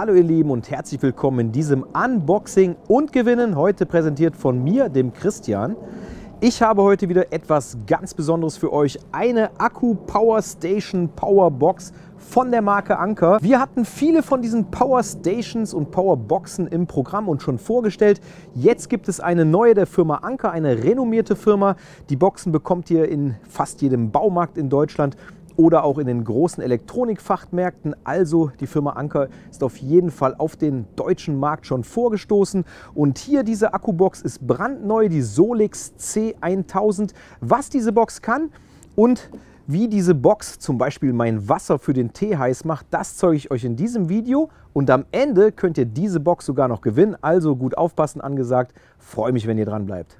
Hallo ihr Lieben und herzlich willkommen in diesem Unboxing und Gewinnen, heute präsentiert von mir, dem Christian. Ich habe heute wieder etwas ganz Besonderes für euch, eine Akku Power Station Power Box von der Marke Anker. Wir hatten viele von diesen Power Stations und Power Boxen im Programm und schon vorgestellt. Jetzt gibt es eine neue der Firma Anker, eine renommierte Firma. Die Boxen bekommt ihr in fast jedem Baumarkt in Deutschland oder auch in den großen Elektronikfachmärkten. Also die Firma Anker ist auf jeden Fall auf den deutschen Markt schon vorgestoßen. Und hier diese Akkubox ist brandneu, die Solix C1000. Was diese Box kann und wie diese Box zum Beispiel mein Wasser für den Tee heiß macht, das zeige ich euch in diesem Video. Und am Ende könnt ihr diese Box sogar noch gewinnen. Also gut aufpassen angesagt. Freue mich, wenn ihr dran bleibt.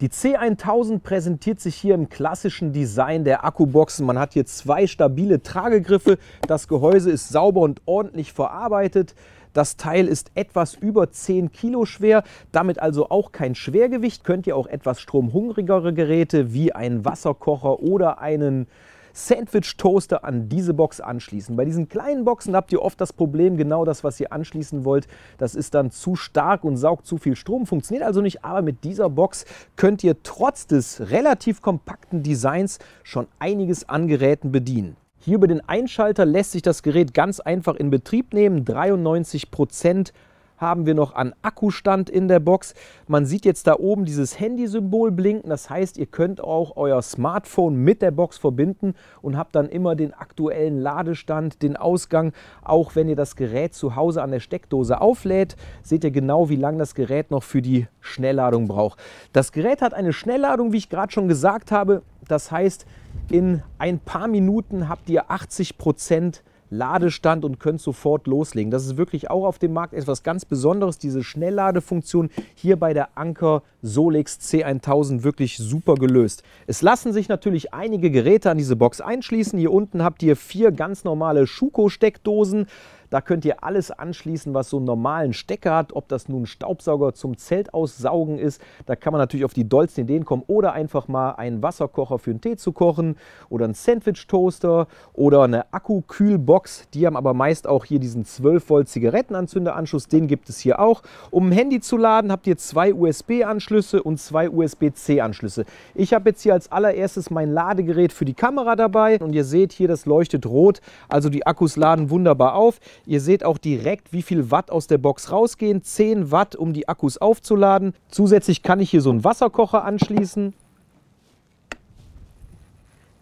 Die C1000 präsentiert sich hier im klassischen Design der Akkuboxen. Man hat hier zwei stabile Tragegriffe. Das Gehäuse ist sauber und ordentlich verarbeitet. Das Teil ist etwas über 10 Kilo schwer, damit also auch kein Schwergewicht. Könnt ihr auch etwas stromhungrigere Geräte wie einen Wasserkocher oder einen Sandwich-Toaster an diese Box anschließen. Bei diesen kleinen Boxen habt ihr oft das Problem, genau das, was ihr anschließen wollt, das ist dann zu stark und saugt zu viel Strom, funktioniert also nicht, aber mit dieser Box könnt ihr trotz des relativ kompakten Designs schon einiges an Geräten bedienen. Hier über den Einschalter lässt sich das Gerät ganz einfach in Betrieb nehmen, 93 Prozent haben wir noch an Akkustand in der Box. Man sieht jetzt da oben dieses Handy-Symbol blinken. Das heißt, ihr könnt auch euer Smartphone mit der Box verbinden und habt dann immer den aktuellen Ladestand, den Ausgang. Auch wenn ihr das Gerät zu Hause an der Steckdose auflädt, seht ihr genau, wie lange das Gerät noch für die Schnellladung braucht. Das Gerät hat eine Schnellladung, wie ich gerade schon gesagt habe. Das heißt, in ein paar Minuten habt ihr 80 Prozent Ladestand und könnt sofort loslegen. Das ist wirklich auch auf dem Markt etwas ganz Besonderes, diese Schnellladefunktion hier bei der Anker Solex C1000 wirklich super gelöst. Es lassen sich natürlich einige Geräte an diese Box einschließen. Hier unten habt ihr vier ganz normale Schuko-Steckdosen. Da könnt ihr alles anschließen, was so einen normalen Stecker hat, ob das nun Staubsauger zum Zelt aussaugen ist. Da kann man natürlich auf die dollsten Ideen kommen oder einfach mal einen Wasserkocher für einen Tee zu kochen oder einen Sandwich-Toaster oder eine Akku-Kühlbox. Die haben aber meist auch hier diesen 12 Volt Zigarettenanzünderanschluss. Den gibt es hier auch. Um ein Handy zu laden, habt ihr zwei USB-Anschlüsse und zwei USB-C-Anschlüsse. Ich habe jetzt hier als allererstes mein Ladegerät für die Kamera dabei und ihr seht hier, das leuchtet rot. Also die Akkus laden wunderbar auf. Ihr seht auch direkt, wie viel Watt aus der Box rausgehen. 10 Watt, um die Akkus aufzuladen. Zusätzlich kann ich hier so einen Wasserkocher anschließen.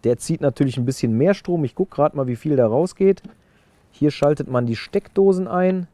Der zieht natürlich ein bisschen mehr Strom. Ich gucke gerade mal, wie viel da rausgeht. Hier schaltet man die Steckdosen ein.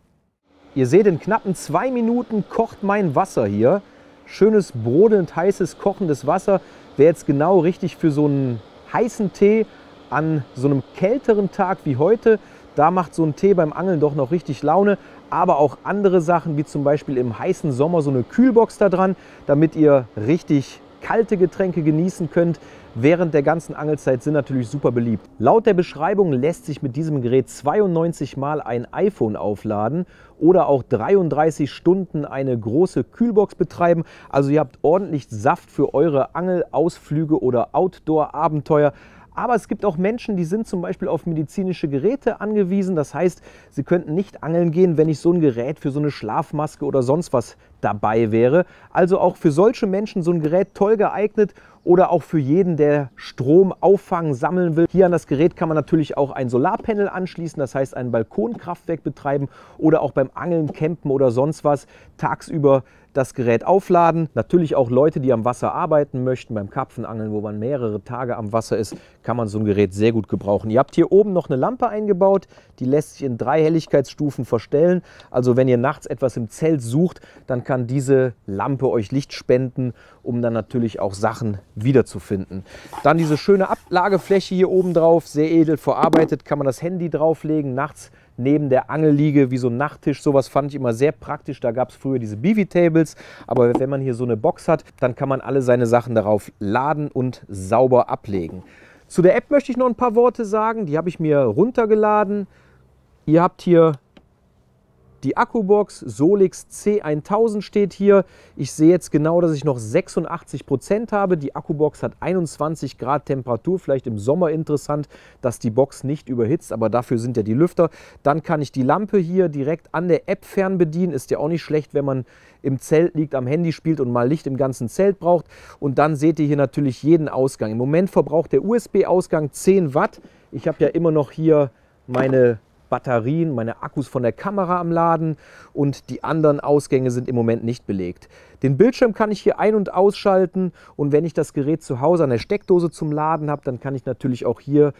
Ihr seht, in knappen zwei Minuten kocht mein Wasser hier. Schönes, brodelnd heißes, kochendes Wasser. Wäre jetzt genau richtig für so einen heißen Tee an so einem kälteren Tag wie heute. Da macht so ein Tee beim Angeln doch noch richtig Laune. Aber auch andere Sachen, wie zum Beispiel im heißen Sommer so eine Kühlbox da dran, damit ihr richtig kalte Getränke genießen könnt während der ganzen Angelzeit sind natürlich super beliebt. Laut der Beschreibung lässt sich mit diesem Gerät 92 mal ein iPhone aufladen oder auch 33 Stunden eine große Kühlbox betreiben. Also ihr habt ordentlich Saft für eure Angelausflüge oder Outdoor-Abenteuer. Aber es gibt auch Menschen, die sind zum Beispiel auf medizinische Geräte angewiesen. Das heißt, sie könnten nicht angeln gehen, wenn ich so ein Gerät für so eine Schlafmaske oder sonst was dabei wäre. Also auch für solche Menschen so ein Gerät toll geeignet oder auch für jeden, der Strom auffangen, sammeln will. Hier an das Gerät kann man natürlich auch ein Solarpanel anschließen, das heißt ein Balkonkraftwerk betreiben oder auch beim Angeln, Campen oder sonst was tagsüber das Gerät aufladen. Natürlich auch Leute, die am Wasser arbeiten möchten, beim Karpfenangeln, wo man mehrere Tage am Wasser ist, kann man so ein Gerät sehr gut gebrauchen. Ihr habt hier oben noch eine Lampe eingebaut, die lässt sich in drei Helligkeitsstufen verstellen. Also wenn ihr nachts etwas im Zelt sucht, dann kann diese Lampe euch Licht spenden, um dann natürlich auch Sachen wiederzufinden. Dann diese schöne Ablagefläche hier oben drauf, sehr edel verarbeitet, kann man das Handy drauflegen, nachts neben der Angelliege wie so ein Nachttisch. Sowas fand ich immer sehr praktisch. Da gab es früher diese Bivy-Tables. Aber wenn man hier so eine Box hat, dann kann man alle seine Sachen darauf laden und sauber ablegen. Zu der App möchte ich noch ein paar Worte sagen. Die habe ich mir runtergeladen. Ihr habt hier die Akkubox Solix C1000 steht hier. Ich sehe jetzt genau, dass ich noch 86% Prozent habe. Die Akkubox hat 21 Grad Temperatur. Vielleicht im Sommer interessant, dass die Box nicht überhitzt, aber dafür sind ja die Lüfter. Dann kann ich die Lampe hier direkt an der App fernbedienen. Ist ja auch nicht schlecht, wenn man im Zelt liegt, am Handy spielt und mal Licht im ganzen Zelt braucht. Und dann seht ihr hier natürlich jeden Ausgang. Im Moment verbraucht der USB-Ausgang 10 Watt. Ich habe ja immer noch hier meine Batterien, meine Akkus von der Kamera am Laden und die anderen Ausgänge sind im Moment nicht belegt. Den Bildschirm kann ich hier ein- und ausschalten und wenn ich das Gerät zu Hause an der Steckdose zum Laden habe, dann kann ich natürlich auch hier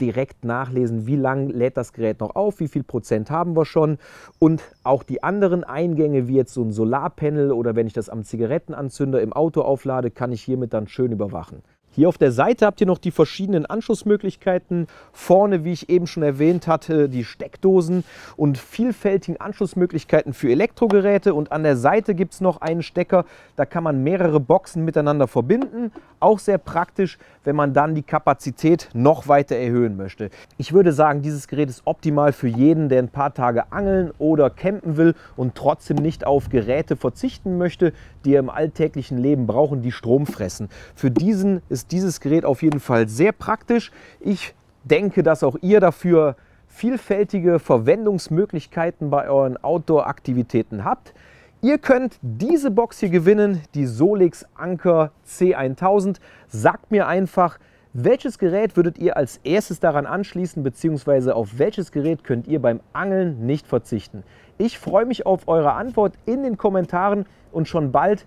direkt nachlesen, wie lange lädt das Gerät noch auf, wie viel Prozent haben wir schon und auch die anderen Eingänge, wie jetzt so ein Solarpanel oder wenn ich das am Zigarettenanzünder im Auto auflade, kann ich hiermit dann schön überwachen. Hier auf der Seite habt ihr noch die verschiedenen Anschlussmöglichkeiten. Vorne, wie ich eben schon erwähnt hatte, die Steckdosen und vielfältigen Anschlussmöglichkeiten für Elektrogeräte. Und an der Seite gibt es noch einen Stecker, da kann man mehrere Boxen miteinander verbinden. Auch sehr praktisch, wenn man dann die Kapazität noch weiter erhöhen möchte. Ich würde sagen, dieses Gerät ist optimal für jeden, der ein paar Tage angeln oder campen will und trotzdem nicht auf Geräte verzichten möchte, die er im alltäglichen Leben brauchen, die Strom fressen. Für diesen ist dieses Gerät auf jeden Fall sehr praktisch. Ich denke, dass auch ihr dafür vielfältige Verwendungsmöglichkeiten bei euren Outdoor-Aktivitäten habt. Ihr könnt diese Box hier gewinnen, die Solix Anker C1000. Sagt mir einfach, welches Gerät würdet ihr als erstes daran anschließen, beziehungsweise auf welches Gerät könnt ihr beim Angeln nicht verzichten? Ich freue mich auf eure Antwort in den Kommentaren und schon bald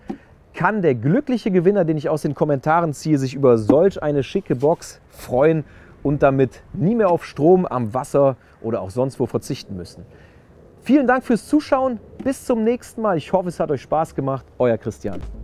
kann der glückliche Gewinner, den ich aus den Kommentaren ziehe, sich über solch eine schicke Box freuen und damit nie mehr auf Strom, am Wasser oder auch sonst wo verzichten müssen. Vielen Dank fürs Zuschauen. Bis zum nächsten Mal. Ich hoffe, es hat euch Spaß gemacht. Euer Christian.